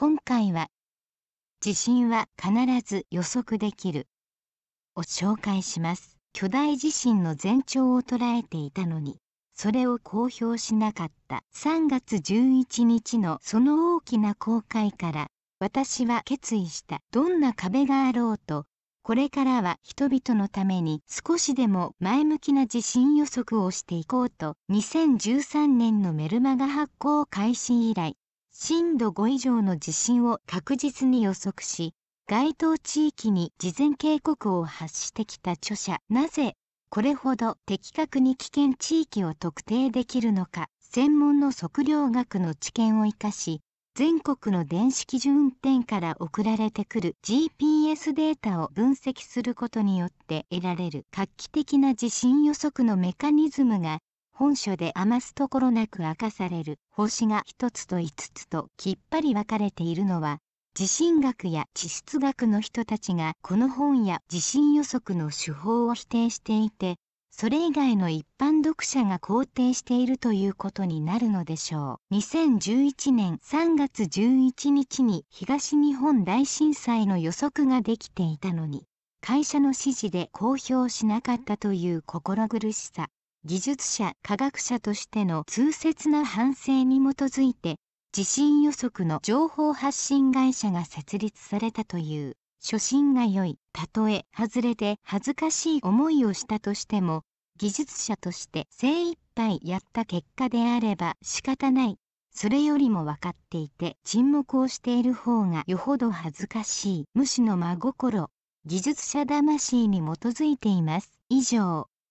今回は地震は必ず予測できるを紹介します巨大地震の前兆を捉えていたのにそれを公表しなかった3月11日のその大きな公開から私は決意したどんな壁があろうとこれからは人々のために少しでも前向きな地震予測をしていこうと2013年のメルマガ発行開始以来震度5以上の地震を確実に予測し、該当地域に事前警告を発してきた著者、なぜこれほど的確に危険地域を特定できるのか、専門の測量学の知見を生かし、全国の電子基準運転から送られてくる GPS データを分析することによって得られる画期的な地震予測のメカニズムが本書で余すところなく明かされる星が1つと5つときっぱり分かれているのは地震学や地質学の人たちがこの本や地震予測の手法を否定していてそれ以外の一般読者が肯定しているということになるのでしょう2011年3月11日に東日本大震災の予測ができていたのに会社の指示で公表しなかったという心苦しさ技術者科学者としての痛切な反省に基づいて地震予測の情報発信会社が設立されたという初心が良いたとえ外れて恥ずかしい思いをしたとしても技術者として精一杯やった結果であれば仕方ないそれよりも分かっていて沈黙をしている方がよほど恥ずかしい無視の真心技術者魂に基づいています以上